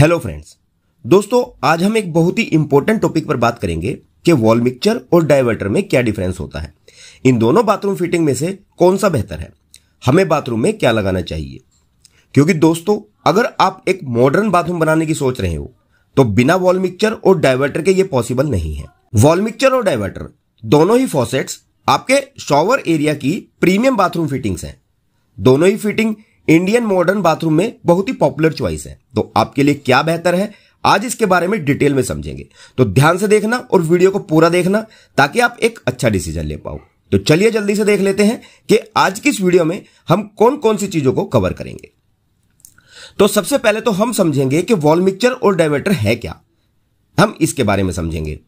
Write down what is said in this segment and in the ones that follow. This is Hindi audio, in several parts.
हेलो फ्रेंड्स दोस्तों आज हम एक बहुत ही इंपॉर्टेंट टॉपिक पर बात करेंगे कि वॉल मिक्सचर और डाइवर्टर में क्या डिफरेंस होता है इन दोनों बाथरूम फिटिंग में से कौन सा बेहतर है हमें बाथरूम में क्या लगाना चाहिए क्योंकि दोस्तों अगर आप एक मॉडर्न बाथरूम बनाने की सोच रहे हो तो बिना वॉल मिक्सचर और डाइवर्टर के ये पॉसिबल नहीं है वॉल मिक्सचर और डाइवर्टर दोनों ही फॉसेट्स आपके शॉवर एरिया की प्रीमियम बाथरूम फिटिंग्स हैं दोनों ही फिटिंग इंडियन मॉडर्न बाथरूम में बहुत ही पॉपुलर चॉइस है तो आपके लिए क्या बेहतर है आज इसके बारे में डिटेल में समझेंगे तो ध्यान से देखना और वीडियो को पूरा देखना ताकि आप एक अच्छा डिसीजन ले पाओ तो चलिए जल्दी से देख लेते हैं कि आज की इस वीडियो में हम कौन कौन सी चीजों को कवर करेंगे तो सबसे पहले तो हम समझेंगे कि वॉल मिक्सचर और डायवेटर है क्या हम इसके बारे में समझेंगे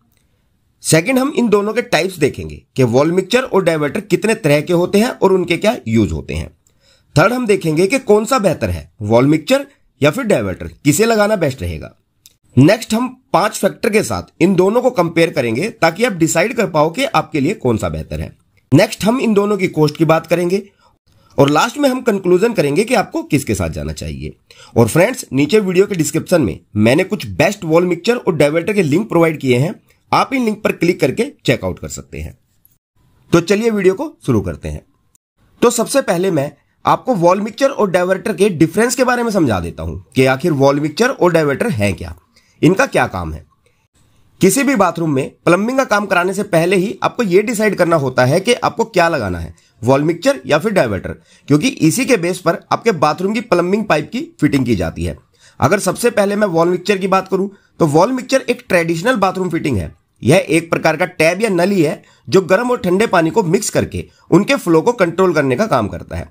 सेकंड हम इन दोनों के टाइप्स देखेंगे कि वॉल मिक्सचर और डायवर्टर कितने तरह के होते हैं और उनके क्या यूज होते हैं थर्ड हम देखेंगे कि कौन सा बेहतर है वॉल मिक्सचर या फिर डायवर्टर किसे लगाना बेस्ट रहेगा नेक्स्ट हम पांच फैक्टर के साथ इन दोनों को कंपेयर करेंगे ताकि आप डिसाइड कर पाओ कि आपके लिए कौन सा बेहतर है नेक्स्ट हम इन दोनों की कॉस्ट की बात करेंगे और लास्ट में हम कंक्लूजन करेंगे कि आपको किसके साथ जाना चाहिए और फ्रेंड्स नीचे वीडियो के डिस्क्रिप्शन में मैंने कुछ बेस्ट वॉल मिक्सचर और डायवर्टर के लिंक प्रोवाइड किए हैं आप इन लिंक पर क्लिक करके चेकआउट कर सकते हैं तो चलिए वीडियो को शुरू करते हैं तो सबसे पहले मैं आपको वॉल मिक्सचर और डायवर्टर के डिफरेंस के बारे में समझा देता हूं कि आखिर वॉल मिक्सचर और डाइवर्टर है क्या इनका क्या काम है किसी भी बाथरूम में प्लम्बिंग का काम कराने से पहले ही आपको यह डिसाइड करना होता है कि आपको क्या लगाना है वॉल मिक्सचर या फिर डायवर्टर क्योंकि इसी के बेस पर आपके बाथरूम की प्लम्बिंग पाइप की फिटिंग की जाती है अगर सबसे पहले मैं वॉल मिक्सचर की बात करूं तो वॉल मिक्सचर एक ट्रेडिशनल बाथरूम फिटिंग है यह एक प्रकार का टैब या नली है जो गर्म और ठंडे पानी को मिक्स करके उनके फ्लो को कंट्रोल करने का काम करता है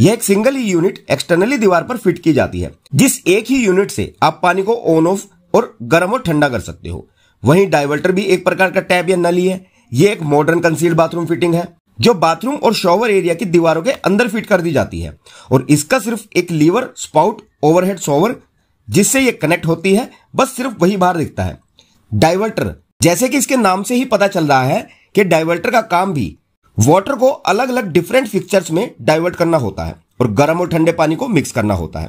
यह एक सिंगल ही यूनिट एक्सटर्नली दीवार पर फिट की जाती है जिस एक ही यूनिट से आप पानी को ऑन ऑफ और गर्म और ठंडा कर सकते हो वहीं डाइवर्टर भी एक प्रकार का टैब या नली है यह एक मॉडर्न कंसील्ड बाथरूम फिटिंग है जो बाथरूम और शॉवर एरिया की दीवारों के अंदर फिट कर दी जाती है और इसका सिर्फ एक लीवर स्पाउट ओवरहेड शॉवर जिससे ये कनेक्ट होती है बस सिर्फ वही बाहर दिखता है डाइवर्टर जैसे कि इसके नाम से ही पता चल रहा है कि डाइवर्टर का काम भी वाटर को अलग अलग डिफरेंट फिक्चर्स में डाइवर्ट करना होता है और गर्म और ठंडे पानी को मिक्स करना होता है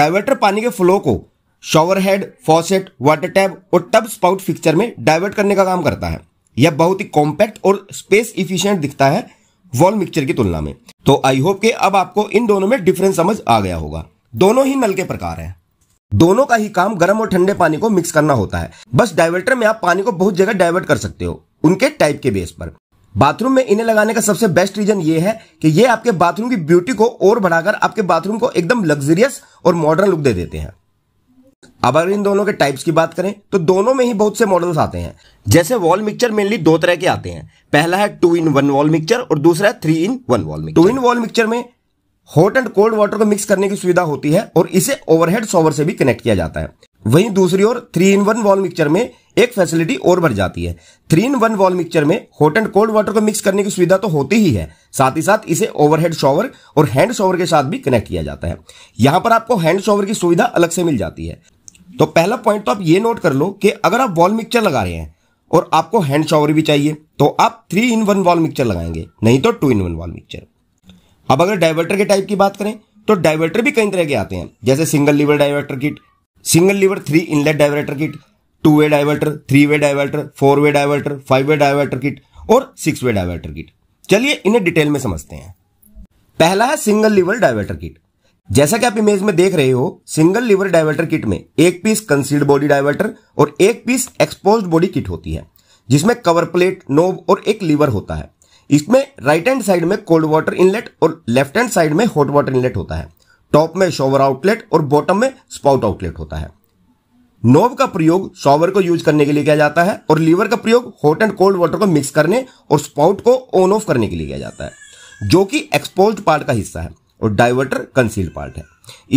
डाइवर्टर पानी के फ्लो को shower head faucet water tap और टब स्पाउट फिक्चर में डाइवर्ट करने का काम करता है यह बहुत ही कॉम्पैक्ट और स्पेस इफिशियंट दिखता है वॉल मिक्सचर की तुलना में तो आई होप के अब आपको इन दोनों में डिफरेंस समझ आ गया होगा दोनों ही नल के प्रकार हैं दोनों का ही काम गर्म और ठंडे पानी को मिक्स करना होता है बस डाइवर्टर में आप पानी को बहुत जगह डाइवर्ट कर सकते हो उनके टाइप के बेस पर बाथरूम में इन्हें लगाने का सबसे बेस्ट रीजन ये है कि ये आपके बाथरूम की ब्यूटी को और बढ़ाकर आपके बाथरूम को एकदम लग्जरियस और मॉडर्न लुक दे देते हैं अब अगर इन दोनों के टाइप्स की बात करें तो दोनों में ही बहुत से मॉडल्स आते हैं जैसे वॉल मिक्सचर मेनली दो तरह के आते हैं पहला है two in one wall mixture और दूसरा है three in one wall mixer two in wall mixture में हॉट एंड कोल्ड वाटर को मिक्स करने की सुविधा होती है और इसे ओवरहेड सॉवर से भी कनेक्ट किया जाता है वहीं दूसरी ओर three in one wall mixture में एक फैसिलिटी और बढ़ जाती है three in one wall mixture में हॉट एंड कोल्ड वाटर को मिक्स करने की सुविधा तो होती ही है साथ ही साथ इसे ओवरहेड शॉवर और हैंड शॉवर के साथ भी कनेक्ट किया जाता है यहां पर आपको हैंड शॉवर की सुविधा अलग से मिल जाती है तो पहला पॉइंट तो आप ये नोट कर लो कि अगर आप वॉल मिक्सचर लगा रहे हैं और आपको हैंड शॉवर भी चाहिए तो आप three in one wall mixture लगाएंगे नहीं तो two in one wall mixture अब अगर डाइवर्टर के टाइप की बात करें तो डाइवर्टर भी कई तरह के आते हैं जैसे single lever diverter kit single lever three inlet diverter kit two way diverter three way diverter four way diverter five way diverter kit और सिक्स वे डायवर्टर किट चलिए इन्हें डिटेल में समझते हैं पहला है सिंगल लीवर डायवर्टर किट जैसा कि आप इमेज में देख रहे हो सिंगल लीवर डायवर्टर किट में एक पीस कंसील्ड बॉडी डाइवर्टर और एक पीस एक्सपोज बॉडी किट होती है जिसमें कवर प्लेट नोब और एक लीवर होता है इसमें राइट हैंड साइड में कोल्ड वाटर इनलेट और लेफ्ट हैंड साइड में हॉट वाटर इनलेट होता है टॉप में शॉवर आउटलेट और बॉटम में स्पाउट आउटलेट होता है नोव का प्रयोग शॉवर को यूज करने के लिए किया जाता है और लीवर का प्रयोग हॉट एंड कोल्ड वाटर को मिक्स करने और स्पाउट को ऑन ऑफ करने के लिए किया जाता है जो कि एक्सपोज पार्ट का हिस्सा है और डाइवर्टर कंसील्ड पार्ट है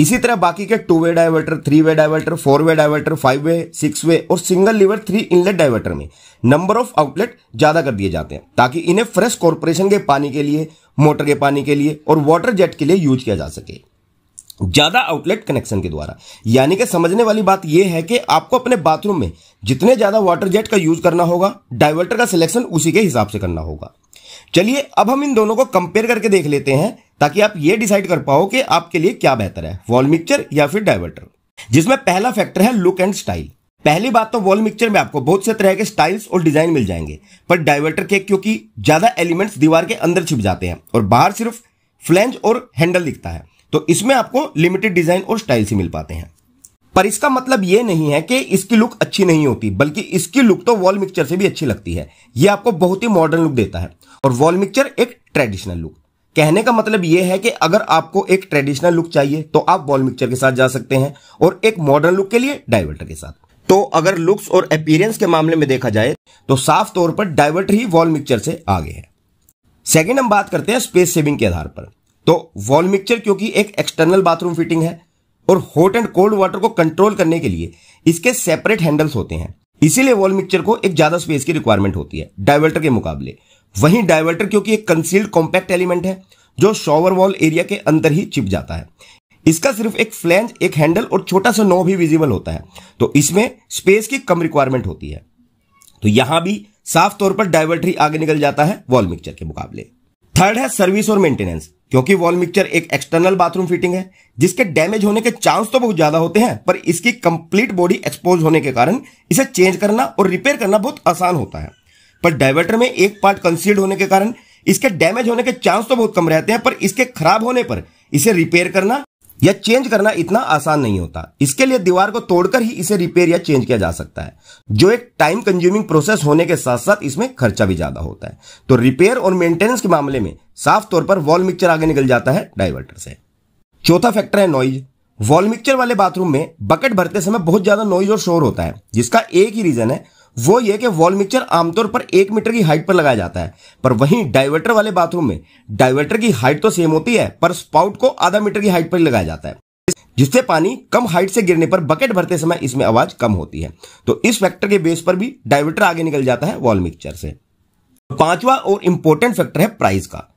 इसी तरह बाकी के two way diverter three way diverter four way diverter five way six way और single lever three inlet diverter में नंबर ऑफ आउटलेट ज्यादा कर दिए जाते हैं ताकि इन्हें फ्रेश कॉरपोरेशन के पानी के लिए मोटर के पानी के लिए और वाटर जेट के लिए यूज किया जा सके ज़्यादा आउटलेट कनेक्शन के द्वारा यानी कि समझने वाली बात यह है कि आपको अपने बाथरूम में जितने ज़्यादा वाटर जेट का यूज करना होगा डाइवर्टर का सिलेक्शन उसी के हिसाब से करना होगा चलिए अब हम इन दोनों को कंपेयर करके देख लेते हैं ताकि आप ये डिसाइड कर पाओ कि आपके लिए क्या बेहतर है वॉल मिक्सचर या फिर डाइवर्टर जिसमें पहला फैक्टर है लुक एंड स्टाइल पहली बात तो वॉल मिक्सचर में आपको बहुत से तरह के स्टाइल्स और डिजाइन मिल जाएंगे पर डाइवर्टर के क्योंकि ज्यादा एलिमेंट्स दीवार के अंदर छिप जाते हैं और बाहर सिर्फ फ्लेंज और हैंडल दिखता है तो इसमें आपको लिमिटेड डिजाइन और स्टाइल से मिल पाते हैं पर इसका मतलब यह नहीं है कि इसकी लुक अच्छी नहीं होती बल्कि इसकी लुक तो वॉल मिक्सचर से भी अच्छी लगती है यह आपको बहुत ही मॉडर्न लुक देता है और वॉल मिक्सचर एक ट्रेडिशनल लुक कहने का मतलब यह है कि अगर आपको एक ट्रेडिशनल लुक चाहिए तो आप वॉल मिक्सचर के साथ जा सकते हैं और एक मॉडर्न लुक के लिए डाइवर्टर के साथ तो अगर लुक्स और अपीयरेंस के मामले में देखा जाए तो साफ तौर पर डाइवर्टर ही वॉल मिक्सचर से आगे है सेकेंड हम बात करते हैं स्पेस सेविंग के आधार पर तो वॉल मिक्सचर क्योंकि एक एक्सटर्नल बाथरूम फिटिंग है और हॉट एंड कोल्ड वाटर को कंट्रोल करने के लिए इसके सेपरेट हैंडल्स होते हैं इसीलिए वॉल मिक्सचर को एक ज्यादा स्पेस की रिक्वायरमेंट होती है डायवर्टर के मुकाबले वहीं डायवर्टर क्योंकि एक कंसील्ड कॉम्पैक्ट एलिमेंट है जो शॉवर वॉल एरिया के अंदर ही चिप जाता है इसका सिर्फ एक फ्लैंज एक हैंडल और छोटा सा नो भी विजिबल होता है तो इसमें स्पेस की कम रिक्वायरमेंट होती है तो यहां भी साफ तौर पर डाइवर्टर ही आगे निकल जाता है वॉल मिक्सचर के मुकाबले थर्ड है सर्विस और मेंटेनेंस क्योंकि वॉल मिक्सचर एक एक्सटर्नल बाथरूम फिटिंग है जिसके डैमेज होने के चांस तो बहुत ज्यादा होते हैं पर इसकी कंप्लीट बॉडी एक्सपोज होने के कारण इसे चेंज करना और रिपेयर करना बहुत आसान होता है पर डाइवर्टर में एक पार्ट कंसील्ड होने के कारण इसके डैमेज होने के चांस तो बहुत कम रहते हैं पर इसके खराब होने पर इसे रिपेयर करना या चेंज करना इतना आसान नहीं होता इसके लिए दीवार को तोड़कर ही इसे रिपेयर या चेंज किया जा सकता है जो एक टाइम कंज्यूमिंग प्रोसेस होने के साथ साथ इसमें खर्चा भी ज्यादा होता है तो रिपेयर और मेंटेनेंस के मामले में साफ तौर पर वॉल मिक्सर आगे निकल जाता है डाइवर्टर से चौथा फैक्टर है नॉइज वॉल मिक्सचर वाले बाथरूम में बकेट भरते समय बहुत ज्यादा नॉइज और शोर होता है जिसका एक ही रीजन है वो ये कि वॉल मिक्सर आमतौर पर एक मीटर की हाइट पर लगाया जाता है पर वहीं डाइवर्टर वाले बाथरूम में डाइवर्टर की हाइट तो सेम होती है पर स्पाउट को आधा मीटर की हाइट पर लगाया जाता है जिससे पानी कम हाइट से गिरने पर बकेट भरते समय इसमें आवाज कम होती है तो इस फैक्टर के बेस पर भी डाइवर्टर आगे निकल जाता है वॉल मिक्सचर से पांचवा और इंपॉर्टेंट फैक्टर है प्राइस का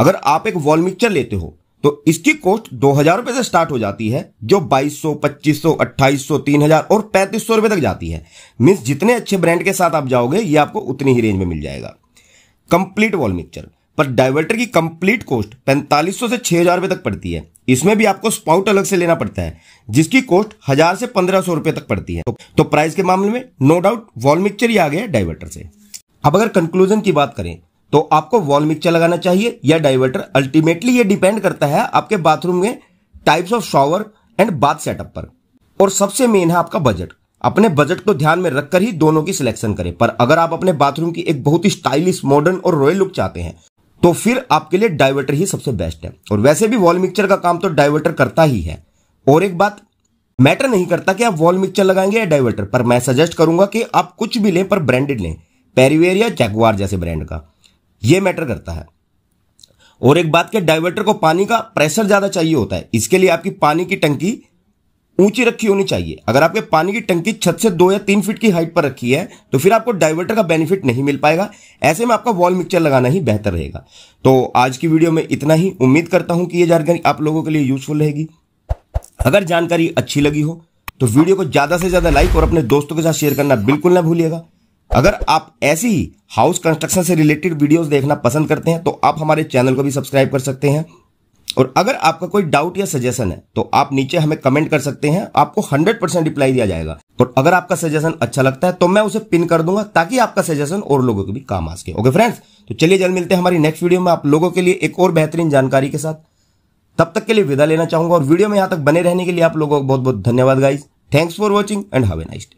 अगर आप एक वॉल मिक्सचर लेते हो तो इसकी कॉस्ट दो हजार रुपए से स्टार्ट हो जाती है जो 2200, 2500, 2800, 3000 और 3500 रुपए तक जाती है मीन्स जितने अच्छे ब्रांड के साथ आप जाओगे ये आपको उतनी ही रेंज में मिल जाएगा कंप्लीट वॉल मिक्सचर पर डाइवर्टर की कंप्लीट कॉस्ट 4500 से 6000 रुपए तक पड़ती है इसमें भी आपको स्पाउट अलग से लेना पड़ता है जिसकी कॉस्ट हजार से पंद्रह सौ रुपए तक पड़ती है तो, तो प्राइस के मामले में नो डाउट वॉल मिक्सचर ही आ गया डाइवर्टर से अब अगर कंक्लूजन की बात करें तो आपको वॉल मिक्सर लगाना चाहिए या डाइवर्टर अल्टीमेटली ये डिपेंड करता है आपके बाथरूम में types of shower and bath setup पर और सबसे मेन है आपका बजट अपने बजट को ध्यान में रखकर ही दोनों की सिलेक्शन करें पर अगर आप अपने बाथरूम की एक बहुत ही स्टाइलिश मॉडर्न और रॉयल लुक चाहते हैं तो फिर आपके लिए डाइवर्टर ही सबसे बेस्ट है और वैसे भी वॉल मिक्सचर का काम तो डाइवर्टर करता ही है और एक बात मैटर नहीं करता कि आप वॉल मिक्सचर लगाएंगे या डाइवर्टर पर मैं सजेस्ट करूंगा कि आप कुछ भी लें पर ब्रांडेड लें पेरीवेर या जैगुआर जैसे ब्रांड का ये मैटर करता है और एक बात के डाइवर्टर को पानी का प्रेशर ज़्यादा चाहिए होता है इसके लिए आपकी पानी की टंकी ऊंची रखी होनी चाहिए अगर आपके पानी की टंकी छत से दो या तीन फीट की हाइट पर रखी है तो फिर आपको डाइवर्टर का बेनिफिट नहीं मिल पाएगा ऐसे में आपका वॉल मिक्सचर लगाना ही बेहतर रहेगा तो आज की वीडियो में इतना ही उम्मीद करता हूं कि यह जानकारी आप लोगों के लिए यूजफुल रहेगी अगर जानकारी अच्छी लगी हो तो वीडियो को ज़्यादा से ज़्यादा लाइक और अपने दोस्तों के साथ शेयर करना बिल्कुल ना भूलिएगा अगर आप ऐसी ही हाउस कंस्ट्रक्शन से रिलेटेड वीडियोस देखना पसंद करते हैं तो आप हमारे चैनल को भी सब्सक्राइब कर सकते हैं और अगर आपका कोई डाउट या सजेशन है तो आप नीचे हमें कमेंट कर सकते हैं आपको 100 परसेंट रिप्लाई दिया जाएगा और अगर आपका सजेशन अच्छा लगता है तो मैं उसे पिन कर दूंगा ताकि आपका सजेशन और लोगों के भी काम आ सके ओके फ्रेंड्स तो चलिए जल्द मिलते हैं हमारी नेक्स्ट वीडियो में आप लोगों के लिए एक और बेहतरीन जानकारी के साथ तब तक के लिए विदा लेना चाहूंगा और वीडियो में यहां तक बने रहने के लिए आप लोगों को बहुत बहुत धन्यवाद guys thanks for watching and have a nicest